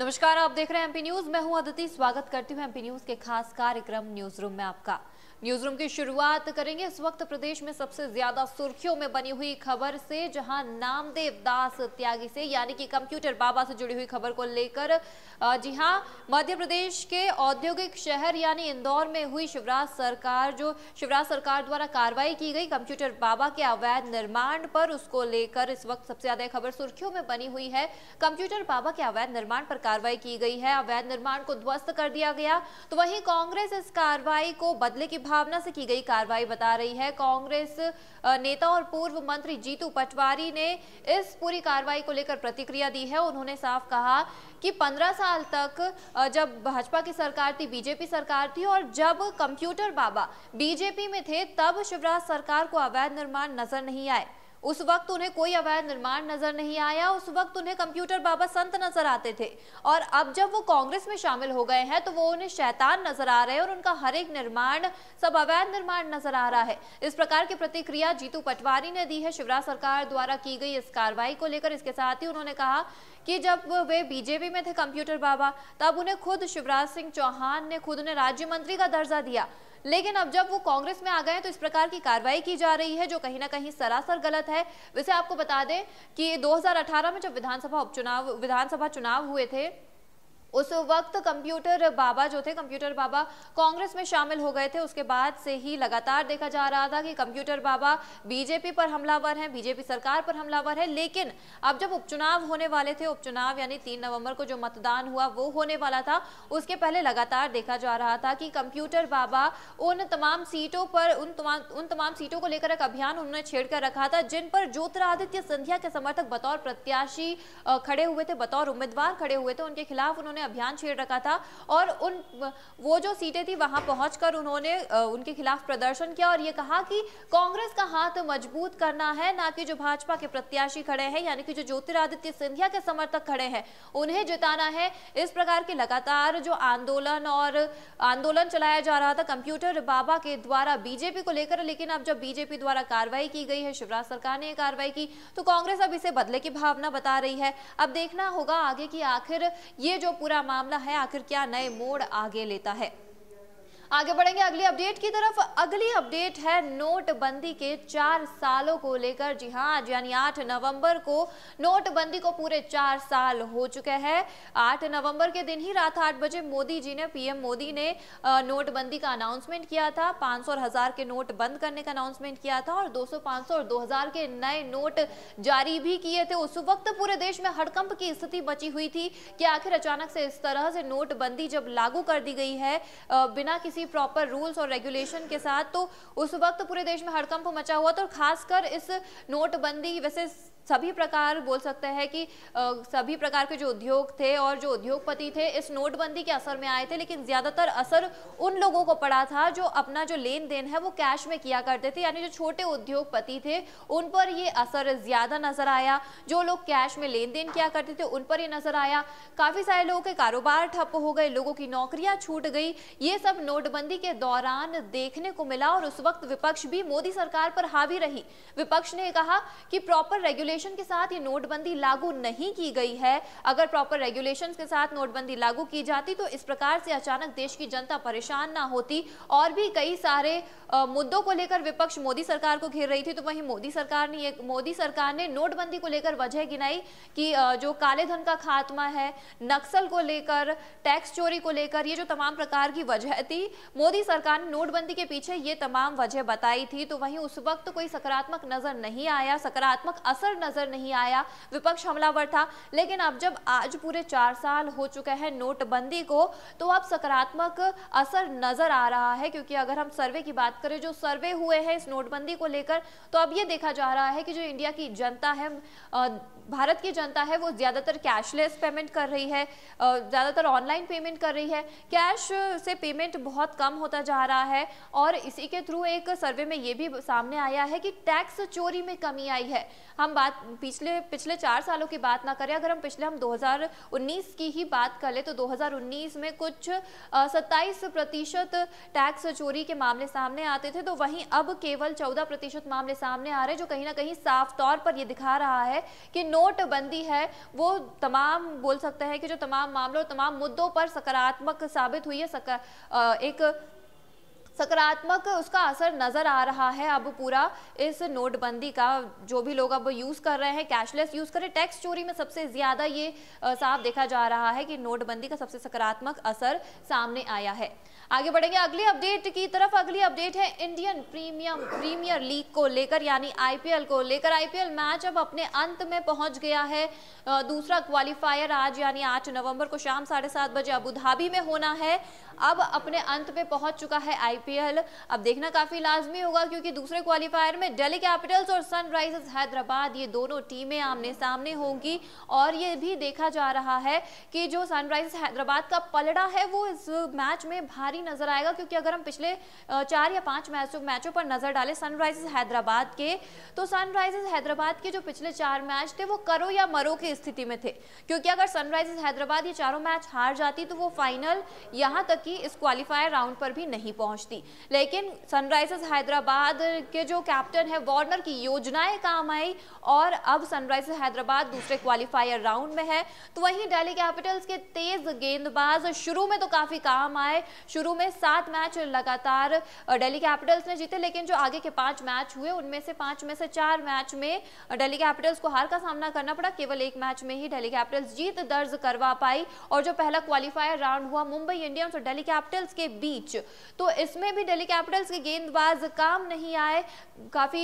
नमस्कार आप देख रहे हैं एमपी न्यूज मैं हूं अदिति स्वागत करती हूं एमपी न्यूज के खास कार्यक्रम न्यूज रूम में आपका न्यूज रूम की शुरुआत करेंगे इस वक्त प्रदेश में सबसे ज्यादा सुर्खियों में बनी हुई खबर से जहां नामदेव दास त्यागी से यानी कि कंप्यूटर बाबा से जुड़ी हुई खबर को लेकर जी हां मध्य प्रदेश के औद्योगिक शहर यानी इंदौर में हुई शिवराज सरकार जो शिवराज सरकार द्वारा कार्रवाई की गई कंप्यूटर बाबा के अवैध निर्माण पर उसको लेकर इस वक्त सबसे ज्यादा खबर सुर्खियों में बनी हुई है कंप्यूटर बाबा के अवैध निर्माण पर कार्रवाई की गई है अवैध निर्माण को ध्वस्त कर दिया गया तो वहीं कांग्रेस इस कार्रवाई को बदले की भावना से की गई कार्रवाई बता रही है कांग्रेस नेता और पूर्व मंत्री जीतू पटवारी ने इस पूरी कार्रवाई को लेकर प्रतिक्रिया दी है उन्होंने साफ कहा कि 15 साल तक जब भाजपा की सरकार थी बीजेपी सरकार थी और जब कंप्यूटर बाबा बीजेपी में थे तब शिवराज सरकार को अवैध निर्माण नजर नहीं आए उस वक्त उन्हें कोई अवैध निर्माण नजर नहीं आया उस वक्त उन्हें कंप्यूटर बाबा संत नजर आते थे और अब जब वो कांग्रेस में शामिल हो गए हैं तो वो उन्हें शैतान नजर आ रहे हैं और उनका हर एक निर्माण सब अवैध निर्माण नजर आ रहा है इस प्रकार की प्रतिक्रिया जीतू पटवारी ने दी है शिवराज सरकार द्वारा की गई इस कार्रवाई को लेकर इसके साथ ही उन्होंने कहा कि जब वे बीजेपी में थे कंप्यूटर बाबा तब उन्हें खुद शिवराज सिंह चौहान ने खुद ने राज्य मंत्री का दर्जा दिया लेकिन अब जब वो कांग्रेस में आ गए तो इस प्रकार की कार्रवाई की जा रही है जो कहीं ना कहीं सरासर गलत है वैसे आपको बता दें कि 2018 में जब विधानसभा उपचुनाव विधानसभा चुनाव हुए थे उस वक्त कंप्यूटर बाबा जो थे कंप्यूटर बाबा कांग्रेस में शामिल हो गए थे उसके बाद से ही लगातार देखा जा रहा था कि कंप्यूटर बाबा बीजेपी पर हमलावर हैं बीजेपी सरकार पर हमलावर है लेकिन अब जब उपचुनाव होने वाले थे उपचुनाव यानी तीन नवंबर को जो मतदान हुआ वो होने वाला था उसके पहले लगातार देखा जा रहा था कि कंप्यूटर बाबा उन तमाम सीटों पर उन तमाम उन तमाम सीटों को लेकर एक अभियान उन्होंने छेड़ कर रखा था जिन पर ज्योतिरादित्य सिंधिया के समर्थक बतौर प्रत्याशी खड़े हुए थे बतौर उम्मीदवार खड़े हुए थे उनके खिलाफ उन्होंने में अभियान छेड़ रखा था और उन वो जो सीटें थी वहां पहुंचकर उन्होंने उनके खिलाफ प्रदर्शन किया और ये कहा कि कांग्रेस का हाथ मजबूत करना है ना कि जो भाजपा के प्रत्याशी खड़े हैं यानी कि जो ज्योतिरादित्य सिंधिया के समर्थक खड़े हैं उन्हें जिताना है इस प्रकार के लगातार जो आंदोलन और आंदोलन चलाया जा रहा था कंप्यूटर बाबा के द्वारा बीजेपी को लेकर लेकिन अब जब बीजेपी द्वारा कार्रवाई की गई है शिवराज सरकार ने कार्रवाई की तो कांग्रेस अब इसे बदले की भावना बता रही है अब देखना होगा आगे की आखिर ये जो पूरा पूरा मामला है आखिर क्या नए मोड़ आगे लेता है आगे बढ़ेंगे अगली अपडेट की तरफ अगली अपडेट है नोटबंदी के चार सालों को लेकर जी हाँ आज यानी आठ नवंबर को नोटबंदी को पूरे चार साल हो चुके हैं आठ नवंबर के दिन ही रात आठ बजे मोदी जी ने पीएम मोदी ने नोटबंदी का अनाउंसमेंट किया था पाँच सौ हजार के नोट बंद करने का अनाउंसमेंट किया था और दो सौ और दो के नए नोट जारी भी किए थे उस वक्त पूरे देश में हड़कंप की स्थिति बची हुई थी कि आखिर अचानक से इस तरह से नोटबंदी जब लागू कर दी गई है बिना किसी थी प्रॉपर रूल्स और रेगुलेशन के साथ तो उस वक्त पूरे देश में हड़कंप मचा हुआ था और खासकर इस नोटबंदी वैसे सभी प्रकार बोल सकते हैं कि आ, सभी प्रकार के जो उद्योग थे और जो उद्योगपति थे इस नोटबंदी के असर में आए थे लेकिन ज़्यादातर असर उन लोगों को पड़ा था जो अपना जो लेन देन है वो कैश में किया करते थे यानी जो छोटे उद्योगपति थे उन पर ये असर ज़्यादा नज़र आया जो लोग कैश में लेन देन किया करते थे उन पर ये नज़र आया काफ़ी सारे लोगों के कारोबार ठप हो गए लोगों की नौकरियां छूट गई ये सब नोटबंदी के दौरान देखने को मिला और उस वक्त विपक्ष भी मोदी सरकार पर हावी रही विपक्ष ने कहा कि प्रॉपर रेगुलेशन रेगुलेशन के साथ ये नोटबंदी लागू नहीं की गई है अगर प्रॉपर रेगुलेशन के साथ नोटबंदी लागू की जाती तो इस प्रकार से अचानक देश की जनता परेशान ना होती और भी कई सारे मुद्दों को लेकर विपक्ष मोदी सरकार को घेर रही थी तो वहीं मोदी सरकार ने एक मोदी सरकार ने नोटबंदी को लेकर वजह गिनाई कि जो काले धन का खात्मा है नक्सल को लेकर टैक्स चोरी को लेकर ये जो तमाम प्रकार की वजह थी मोदी सरकार ने नोटबंदी के पीछे ये तमाम वजह बताई थी तो वहीं उस वक्त कोई सकारात्मक नजर नहीं आया सकारात्मक असर नजर नहीं आया विपक्ष हमलावर था लेकिन अब जब आज पूरे चार साल हो चुका है नोटबंदी को तो अब सकारात्मक असर नजर आ रहा है क्योंकि अगर हम सर्वे की बात करें जो सर्वे हुए हैं इस नोटबंदी को लेकर तो अब ये देखा जा रहा है कि जो इंडिया की जनता है भारत की जनता है वो ज़्यादातर कैशलेस पेमेंट कर रही है ज़्यादातर ऑनलाइन पेमेंट कर रही है कैश से पेमेंट बहुत कम होता जा रहा है और इसी के थ्रू एक सर्वे में ये भी सामने आया है कि टैक्स चोरी में कमी आई है हम बात पिछले पिछले चार सालों की बात ना करें अगर हम पिछले हम 2019 की ही बात कर ले तो 2019 में कुछ सत्ताईस प्रतिशत टैक्स चोरी के मामले सामने आते थे तो वहीं अब केवल चौदह प्रतिशत मामले सामने आ रहे जो कहीं ना कहीं साफ तौर पर यह दिखा रहा है कि नोटबंदी है वो तमाम बोल सकते हैं कि जो तमाम मामलों तमाम मुद्दों पर सकारात्मक साबित हुई है सक, एक सकारात्मक उसका असर नज़र आ रहा है अब पूरा इस नोटबंदी का जो भी लोग अब यूज़ कर रहे हैं कैशलेस यूज़ कर हैं टैक्स चोरी में सबसे ज़्यादा ये साफ देखा जा रहा है कि नोटबंदी का सबसे सकारात्मक असर सामने आया है आगे बढ़ेंगे अगली अपडेट की तरफ अगली अपडेट है इंडियन प्रीमियम प्रीमियर लीग को लेकर यानी आईपीएल को लेकर आईपीएल मैच अब अपने अंत में पहुंच गया है दूसरा क्वालिफायर आज यानी आठ नवंबर को शाम साढ़े सात बजे अबू धाबी में होना है अब अपने अंत में पहुंच चुका है आई आईपीएल अब देखना काफी लाजमी होगा क्योंकि दूसरे क्वालिफायर में डेली कैपिटल्स और सनराइजर्स हैदराबाद ये दोनों टीमें आमने सामने होंगी और ये भी देखा जा रहा है कि जो सनराइजर्स हैदराबाद का पलड़ा है वो इस मैच में भारी नजर आएगा क्योंकि अगर हम पिछले चार या पांच मैचों मैचों पर नजर डालें सनराइजर्स हैदराबाद के तो सनराइजर्स हैदराबाद के जो पिछले चार मैच थे वो करो या मरो की स्थिति में थे क्योंकि अगर सनराइजर्स हैदराबाद ये चारों मैच हार जाती तो वो फाइनल यहाँ तक कि इस क्वालिफायर राउंड पर भी नहीं पहुंचती पहुंचती लेकिन सनराइजर्स हैदराबाद के जो कैप्टन है वार्नर की योजनाएं काम आई और अब सनराइजर्स हैदराबाद दूसरे क्वालिफायर राउंड में है तो वहीं डेली कैपिटल्स के तेज गेंदबाज शुरू में तो काफी काम आए शुरू में सात मैच लगातार डेली कैपिटल्स ने जीते लेकिन जो आगे के पांच मैच हुए उनमें से पांच में से चार मैच में डेली कैपिटल्स को हार का सामना करना पड़ा केवल एक मैच में ही डेली कैपिटल्स जीत दर्ज करवा पाई और जो पहला क्वालिफायर राउंड हुआ मुंबई इंडियंस और डेली कैपिटल्स के बीच तो इसमें में भी दिल्ली कैपिटल्स के गेंदबाज काम नहीं आए काफ़ी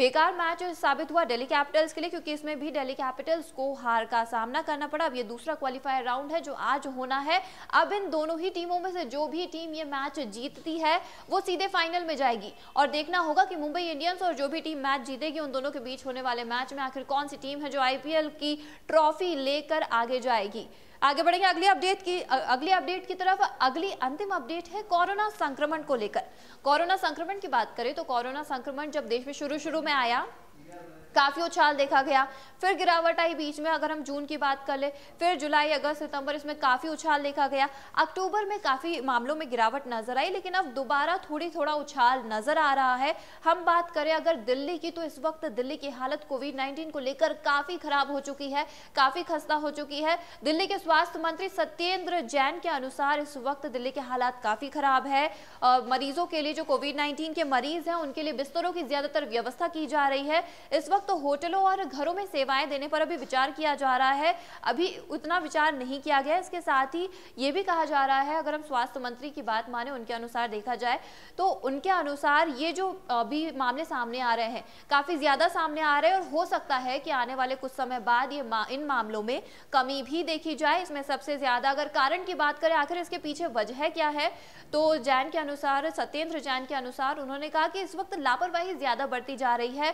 बेकार मैच साबित हुआ दिल्ली कैपिटल्स के लिए क्योंकि इसमें भी दिल्ली कैपिटल्स को हार का सामना करना पड़ा अब ये दूसरा क्वालिफायर राउंड है जो आज होना है अब इन दोनों ही टीमों में से जो भी टीम ये मैच जीतती है वो सीधे फाइनल में जाएगी और देखना होगा कि मुंबई इंडियंस और जो भी टीम मैच जीतेगी उन दोनों के बीच होने वाले मैच में आखिर कौन सी टीम है जो आईपीएल की ट्रॉफी लेकर आगे जाएगी आगे बढ़ेंगे अगली अपडेट की अगली अपडेट की तरफ अगली अंतिम अपडेट है कोरोना संक्रमण को लेकर कोरोना संक्रमण की बात करें तो कोरोना संक्रमण जब देश में शुरू शुरू में आया काफ़ी उछाल देखा गया फिर गिरावट आई बीच में अगर हम जून की बात कर ले फिर जुलाई अगस्त सितंबर इसमें काफ़ी उछाल देखा गया अक्टूबर में काफ़ी मामलों में गिरावट नजर आई लेकिन अब दोबारा थोड़ी थोड़ा उछाल नजर आ रहा है हम बात करें अगर दिल्ली की तो इस वक्त दिल्ली की हालत कोविड नाइन्टीन को लेकर काफ़ी खराब हो चुकी है काफ़ी खस्ता हो चुकी है दिल्ली के स्वास्थ्य मंत्री सत्येंद्र जैन के अनुसार इस वक्त दिल्ली के हालात काफ़ी खराब है मरीजों के लिए जो कोविड नाइन्टीन के मरीज हैं उनके लिए बिस्तरों की ज़्यादातर व्यवस्था की जा रही है इस वक्त तो होटलों और घरों में सेवाएं देने पर अभी विचार किया जा रहा है अभी उतना विचार नहीं किया गया इसके साथ ही ये भी कहा जा रहा है अगर हम स्वास्थ्य मंत्री की बात माने उनके अनुसार देखा जाए तो उनके अनुसार ये जो अभी मामले सामने आ रहे हैं काफ़ी ज़्यादा सामने आ रहे हैं और हो सकता है कि आने वाले कुछ समय बाद ये मा, इन मामलों में कमी भी देखी जाए इसमें सबसे ज़्यादा अगर कारण की बात करें आखिर इसके पीछे वजह क्या है तो जैन के अनुसार सत्येंद्र जैन के अनुसार उन्होंने कहा कि इस वक्त लापरवाही ज़्यादा बढ़ती जा रही है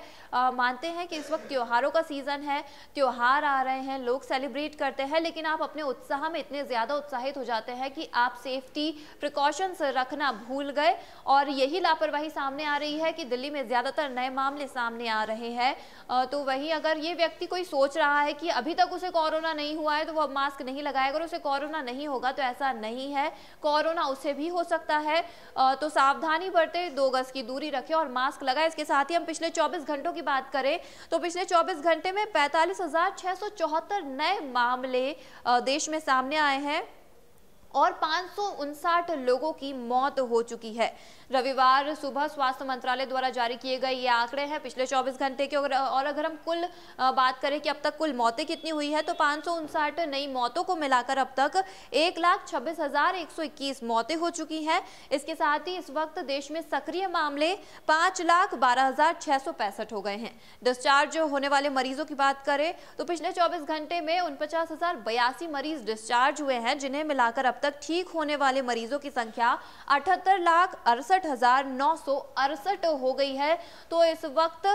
मानते हैं हैं कि इस वक्त त्योहारों का सीज़न है त्यौहार आ रहे हैं लोग सेलिब्रेट करते हैं लेकिन आप अपने उत्साह में इतने ज़्यादा उत्साहित हो जाते हैं कि आप सेफ्टी प्रिकॉशंस रखना भूल गए और यही लापरवाही सामने आ रही है कि दिल्ली में ज़्यादातर नए मामले सामने आ रहे हैं तो वही अगर ये व्यक्ति कोई सोच रहा है कि अभी तक उसे कोरोना नहीं हुआ है तो वह मास्क नहीं लगाएगा अगर उसे कोरोना नहीं होगा तो ऐसा नहीं है कोरोना उसे भी हो सकता है तो सावधानी बरते दो गज की दूरी रखें और मास्क लगाए इसके साथ ही हम पिछले 24 घंटों की बात करें तो पिछले 24 घंटे में पैंतालीस नए मामले देश में सामने आए हैं और पाँच लोगों की मौत हो चुकी है रविवार सुबह स्वास्थ्य मंत्रालय द्वारा जारी किए गए ये आंकड़े हैं पिछले 24 घंटे के और अगर हम कुल बात करें कि अब तक कुल मौतें कितनी हुई है तो पाँच नई मौतों को मिलाकर अब तक एक लाख छब्बीस हजार एक सौ इक्कीस मौतें हो चुकी हैं इसके साथ ही इस वक्त देश में सक्रिय मामले पाँच लाख बारह हजार छह सौ पैंसठ हो गए हैं डिस्चार्ज होने वाले मरीजों की बात करें तो पिछले चौबीस घंटे में उनपचास हजार बयासी मरीज डिस्चार्ज हुए हैं जिन्हें मिलाकर अब तक ठीक होने वाले मरीजों की संख्या अठहत्तर लाख अड़सठ हजार नौ सौ अड़सठ हो गई है तो इस वक्त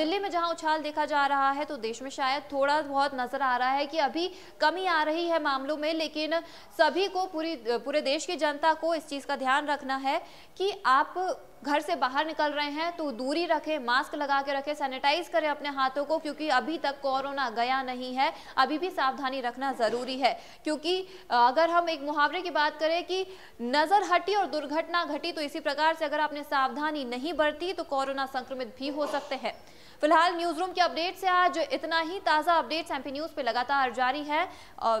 दिल्ली में जहां उछाल देखा जा रहा है तो देश में शायद थोड़ा बहुत नजर आ रहा है कि अभी कमी आ रही है मामलों में लेकिन सभी को पूरी पूरे देश की जनता को इस चीज का ध्यान रखना है कि आप घर से बाहर निकल रहे हैं तो दूरी रखें मास्क लगा के रखें सैनिटाइज करें अपने हाथों को क्योंकि अभी तक कोरोना गया नहीं है अभी भी सावधानी रखना ज़रूरी है क्योंकि अगर हम एक मुहावरे की बात करें कि नज़र हटी और दुर्घटना घटी तो इसी प्रकार से अगर आपने सावधानी नहीं बरती तो कोरोना संक्रमित भी हो सकते हैं फिलहाल न्यूज़ रूम के अपडेट से आज इतना ही ताज़ा अपडेट्स एमपी न्यूज़ पे लगातार जारी है और